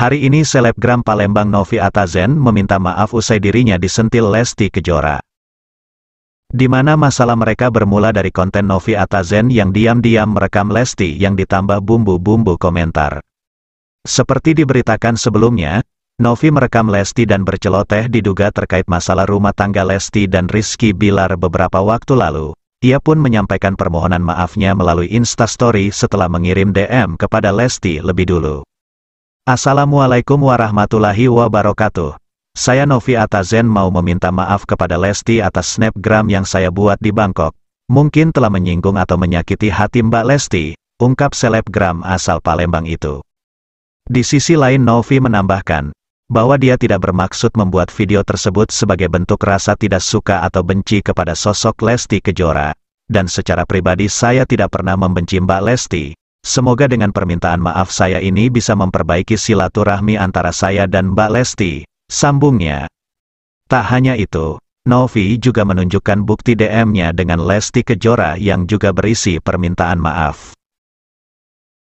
Hari ini selebgram Palembang Novi Atazen meminta maaf usai dirinya disentil Lesti Kejora. Di mana masalah mereka bermula dari konten Novi Atazen yang diam-diam merekam Lesti yang ditambah bumbu-bumbu komentar. Seperti diberitakan sebelumnya, Novi merekam Lesti dan berceloteh diduga terkait masalah rumah tangga Lesti dan Rizky Bilar beberapa waktu lalu. Ia pun menyampaikan permohonan maafnya melalui instastory setelah mengirim DM kepada Lesti lebih dulu. Assalamualaikum warahmatullahi wabarakatuh. Saya Novi Atazen mau meminta maaf kepada Lesti atas snapgram yang saya buat di Bangkok. Mungkin telah menyinggung atau menyakiti hati Mbak Lesti, ungkap selebgram asal Palembang itu. Di sisi lain Novi menambahkan, bahwa dia tidak bermaksud membuat video tersebut sebagai bentuk rasa tidak suka atau benci kepada sosok Lesti Kejora. Dan secara pribadi saya tidak pernah membenci Mbak Lesti, Semoga dengan permintaan maaf saya ini bisa memperbaiki silaturahmi antara saya dan Mbak Lesti, sambungnya. Tak hanya itu, Novi juga menunjukkan bukti DM-nya dengan Lesti Kejora yang juga berisi permintaan maaf.